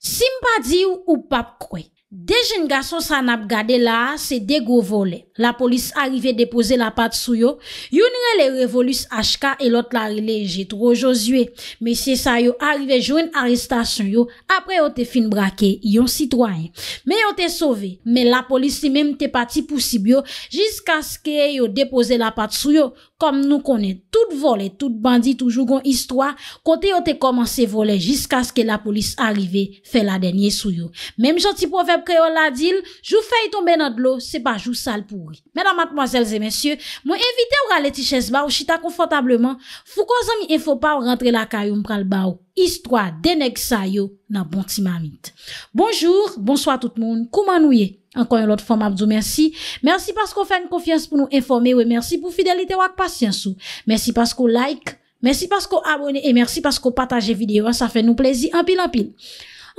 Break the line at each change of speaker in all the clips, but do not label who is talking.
Simpa di ou ou pap kwe, dejen gason san ap gade la se dego vole, la polis arive depoze la pat sou yo, yon re le revolus HK elot la releje trojo zwe, me se sa yo arive joen arrestasyon yo, apre yo te fin brake yon sitwayen, me yo te sove, me la polis si menm te pati pousib yo, jiska ske yo depoze la pat sou yo, kom nou konen tout vole, tout bandi, tout jougon istwa, kote yo te komanse vole jiska skè la polis arrive, fè la denye sou yo. Mem joti proverb kre yo la dil, jou fè yi tombe nan dlo, se pa jou sal pou yi. Mè nan matmoazèl zè mèsyè, mwen evite ou gale ti chèz ba ou chita konfotableman, fou kon zan mi enfo pa ou rentre la kayou mpral ba ou, istwa denek sa yo nan bon ti mamit. Bonjour, bonsoi tout moun, kouman nou ye? Encore une autre fois, m'abdou, merci. Merci parce qu'on fait une confiance pour nous informer. Oui, merci pour fidélité ou patience. Merci parce qu'on like. Merci parce qu'on abonne. Et merci parce qu'on partage vidéo. Ça fait nous plaisir. En pile, en pile.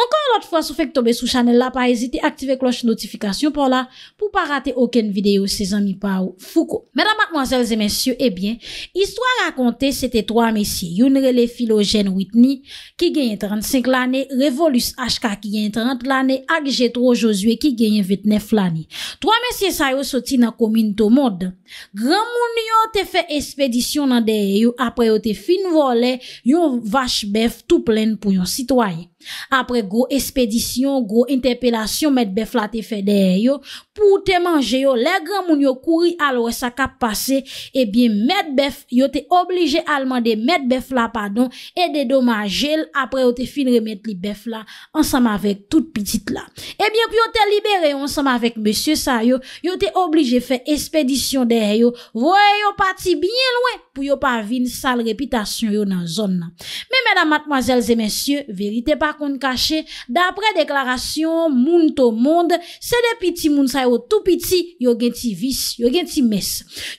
Ankon lot fwa sou fek tobe sou chanel la, pa ezite aktive kloche notifikasyon pou la pou pa rate oken videyo se zanmi pa ou fuko. Mèdamak mwazèl zè mensyo, ebyen, histwa rakonte sete 3 mesye. Younre le filo jen Whitney ki genyen 35 lane, Revolus HK ki genyen 30 lane, ak jetro Josue ki genyen 29 lane. 3 mesye sayo soti nan komin to mod. Gran moun yo te fe espedisyon nan deye yo apre yo te fin vole yon vache bef tout plen pou yon sitwaye. apre gwo espedisyon, gwo interpelasyon met bef la te fe der yo pou te manje yo, le gran moun yo kouri alwe sa kap pase e bie met bef, yo te oblige alman de met bef la padon e de domajel, apre yo te fin remet li bef la, ansama vek tout pitit la, e bie pou yo te libere ansama vek monsye sa yo yo te oblige fe espedisyon der yo vwe yo pati binye lwen pou yo pa vin sal repitasyon yo nan zon nan, me mèdam matmazèl zè mèsyè, verite pa kon kache, dapre deklarasyon moun to moun, se de piti moun sa yo tou piti, yo gen ti vis, yo gen ti mes.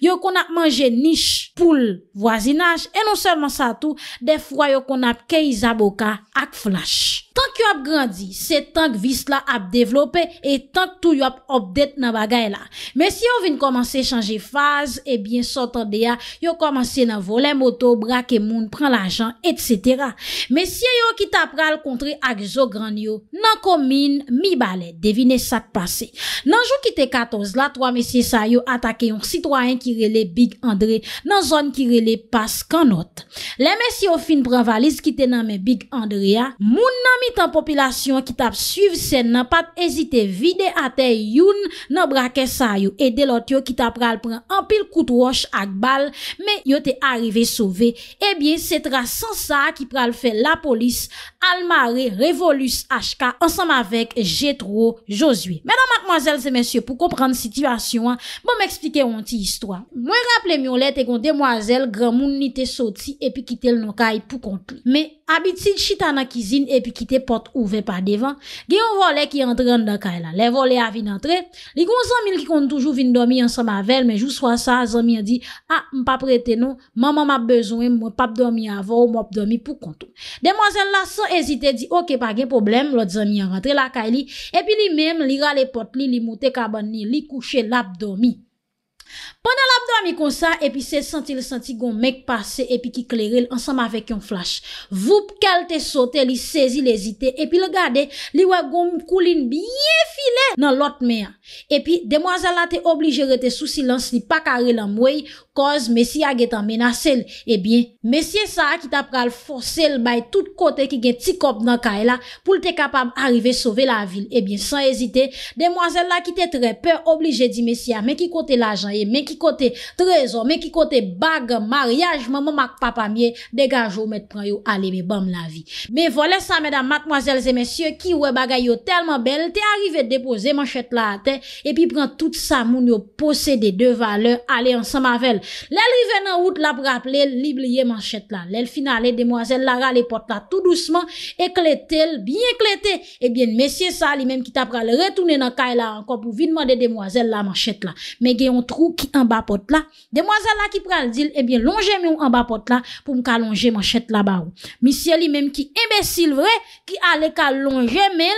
Yo kon ap manje nish, poul, wazinaj, e non selman sa tou, defwa yo kon ap key zaboka ak flash. Tan ki yo ap grandi, se tan ki vis la ap develope, e tan ki tou yo ap obdet nan bagay la. Mesye yo vin komanse chanje faz, e eh bin sotande ya, yo komanse nan volen moto, brake moun, pran l'ajan, etsetera. Mesye yo ki tap pral kontre ak zo grand yo, nan komine, mi bale, devine sak pase. Nan jou kite katoz la, 3 mesye sa yo atake yon sitwanyen ki rele Big Andre, nan zon ki rele pas kanot. Le mesye yo fin pran valiz kite nan men Big Andrea, moun nan Mi tan popilasyon ki tap suive sen nan pat ezite vide ate youn nan brake sayo. E delot yo ki tap pral pran anpil kout wosh ak bal me yo te arrive sove. Ebyen se tra san sa ki pral fe la polis almare revolus HK ansam avek jetro Josue. Medan makmwazel se mensye pou komprende situasyon, bon me eksplike yon ti histwa. Mwen rapple mion lete kon demwazel gran moun ni te soti epi kite l non kay pou konti. Me. Abitit chitana kizine epi kite pot ouve pa devan. Gen yon vole ki yon tren de kay la. Le vole a vin entre. Li goun zanmil ki kontoujou vin domi yon samba vel. Men jou swa sa zanmil di. Ha ah, mpa prete nou. Mman mpa bezouen. Mpa pdomi avou. Mpa pdomi pou kontou. Demozen la san ezite di. Ok pa gen problem. Lot zanmil yon rentre la kay li. Epi li men li rale pot li. Li mute kaban li. Li kouche lap domi. Pendan la bdwa mi konsa Epi se senti le senti goun mek pase Epi ki kleril ansam avek yon flash Voup kel te sote li sezi le zite Epi le gade li we goun kouline biye file nan lot mea Epi de mwazel la te oblige rete sou silans li pakare lan mwey Koz mesi a getan menasel Epi mesi e sa ki ta pral forcel bay tout kote ki gen tikop nan kaela Poul te kapam arrive sove la vil Epi san ezite De mwazel la ki te tre pe oblige di mesi a men ki kote la jaye men ki kote trezon, men ki kote bag maryajman, mou mak papa miye degaj ou met pran yo, ale me bam la vi me vole sa medan matmoazel zemesye ki ou e bagay yo telman bel te arrive depoze manchet la a te e pi pran tout sa moun yo posede de valeur, ale ansan mavel lel riven nan wout la prap lel lible ye manchet la, lel final le demoiselle la rale pot la tout douceman e kle tel, biye kle te e bien mesye sa li men ki tapra le retoune nan kay la anko pou vinman de demoiselle la manchet la, men gen yon trou qui en bas porte là. Demoiselle là qui le dit, eh bien, longez moi en bas porte là pour me calonger manchette là-bas. Monsieur lui-même qui imbécile vrai, qui allait calonger mais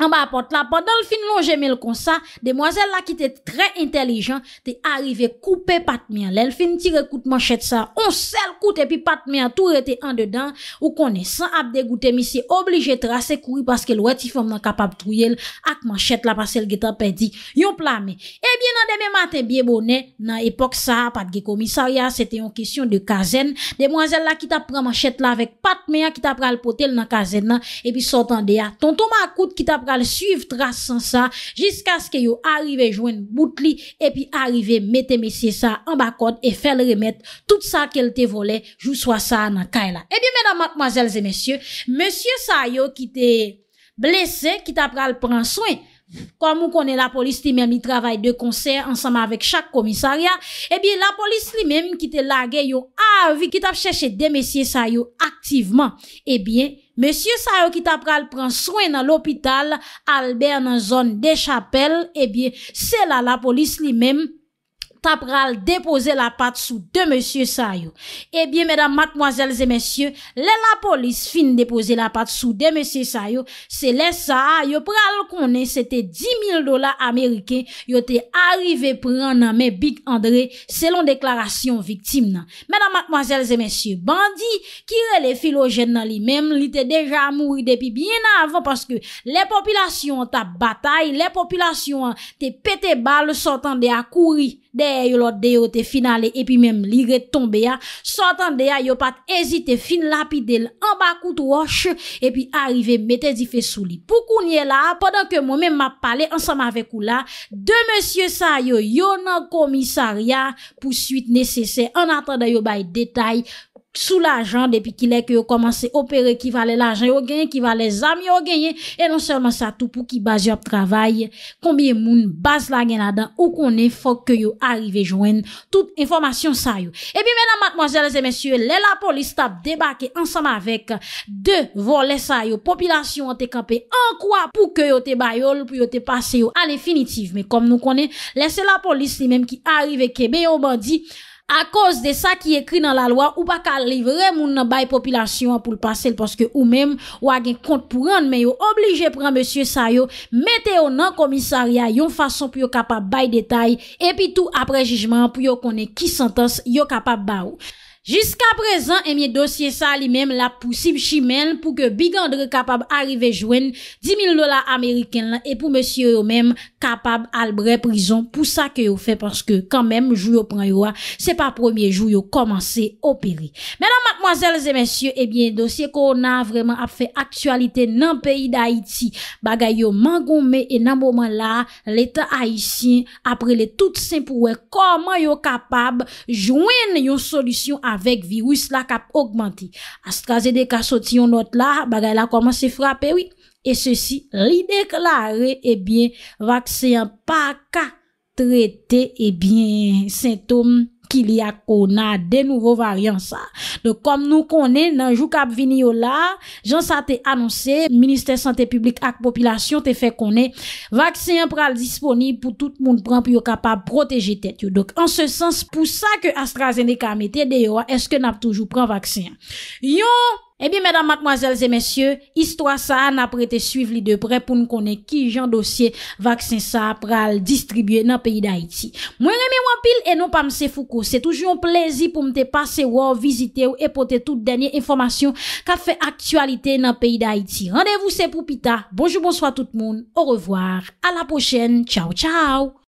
An ba pot eh la pot. Dal fin lon jeme l kon sa. De moazel la ki te tre intelijent. Te arrive koupe patmian. Le l fin ti rekoute manchet sa. On sel koute. E pi patmian tou rete an dedan. Ou konen san ap degoute. Mi se oblige te rase koui. Paske l weti fom nan kapab truyel. Ak manchet la pasel geta pedi. Yon plame. E bi nan deme maten biye bonen. Nan epok sa. Patge komisaria. Se te yon kisyon de kazen. De moazel la ki ta pre manchet la. Vek patmian ki ta pre alpotel nan kazen nan. E pi sotan de ya. Ton ton ma ak pral suivre trace sans ça jusqu'à ce que yo arrive joindre boutli et puis arriver mettre monsieur ça en bas et faire le remettre tout ça qu'elle te volé jou soit ça dans kaila. là. Eh bien mesdames mademoiselles et messieurs, monsieur ça yo qui te blessé qui t'a le prendre soin comme on connaît la police lui-même, il travaille de concert ensemble avec chaque commissariat. Eh bien, la police lui-même qui te lagué, yo, avis, qui t'a cherché des messieurs ça, yo, activement. Eh bien, Monsye sa yo ki ta pral pran swen na l'opital, alber nan zon de chapel, ebye, eh se la la polis li menm ta pral depose la pat sou de M. Sayo. Ebyen, mèdam, matmoazèl zè mèsyè, lè la polis fin depose la pat sou de M. Sayo, se lè sa, yo pral konè, se te 10.000 dola Amerike, yo te arrive pran nan mè Big André, selon deklarasyon viktim nan. Mèdam, matmoazèl zè mèsyè, bandi kire lè filojen nan li mèm, li te deja mouri depi bien avan, paske lè populasyon an ta batay, lè populasyon an te pète bal, sotan de akouri. Deye yo lot deyo te finale epi menm li retombe ya Sotan deya yo pat ezite fin lapide l en bakout wosh Epi arive mette di fe souli Poukounye la, podan ke moun menm ma pale ansam avek ou la De monsye sa yo yonan komisaria Pousuit nesesè, an atanda yo non, bay detay Sous l'ajan, depi ki lèk yo komanse opere, ki valè l'ajan yo genye, ki valè zami yo genye E non sèlman sa tout pou ki bazi yo ap travay Kombi e moun, bazi la genada, ou konen, fòk yo arive joen Tout informasyon sa yo E pi menan matmozèles e mensyou, lè la polis tap debake ansama vek De volè sa yo, popilasyon an te kape an kwa pou yo te bayol, pou yo te pase yo an lefinitiv Me kom nou konen, lè se la polis li menm ki arive kebe yo bandi A koz de sa ki ekri nan la lwa, ou pa ka livre moun nan baye popilasyon pou l'pasele paske ou men wagen kont pou rande men yo oblije pran monsye sa yo, mete yo nan komisarya yon fason pou yo kapab baye detay, epi tou apre jijman pou yo konen ki santos yo kapab ba ou. Jiska prezant, emye eh dosye sa li mem la pousib chimel pou ke bigandre kapab arrive jwen 10.000 dolar Ameriken la e pou monsye yo mem kapab albrey prizon pou sa ke yo fe parce ke kanmem jou yo pran yo a, se pa premier jou yo komanse operi. Menan matmoazelze monsye, ebyen eh dosye koronan vreman ap fe aktualite nan peyi da Haiti bagay yo mangoume e nan mouman la lete Haitien apre le tout sempouwe koman yo kapab jwen yo solisyon a. Avèk virus la kap augmenti. AstraZeneca soti yon not la, bagay la koman se frape, oui. E se si, li deklare, ebyen, eh vaksiyan pa ka trete, ebyen, eh sintoum. ki li ak kon na de nouvo varian sa. Donk, kom nou konen, nanjou kap vini yo la, jan sa te anonsen, Ministè Santè Publik ak Popilasyon te fè konen, vaksen pral disponib pou tout moun pran, pou yo kapap proteje tet yo. Donk, an se sens, pou sa ke AstraZeneca amete, deyo, eske nap toujou pran vaksen. Yon, Ebi, mèdam, matmoazèl, zè, mèsyè, istwa sa an apre te suiv li de pre pou nou konen ki jan dosye vaksen sa pral distribye nan peyi da iti. Mwen reme wampil e nou pa mse foukou. Se toujoun plezi pou mte pase wò, vizite ou epote tout denye informasyon ka fe aktualite nan peyi da iti. Rendèvou se pou pita. Bonjou, bonsoy, tout moun. Ou revoar. A la pochèn. Tchao, tchao.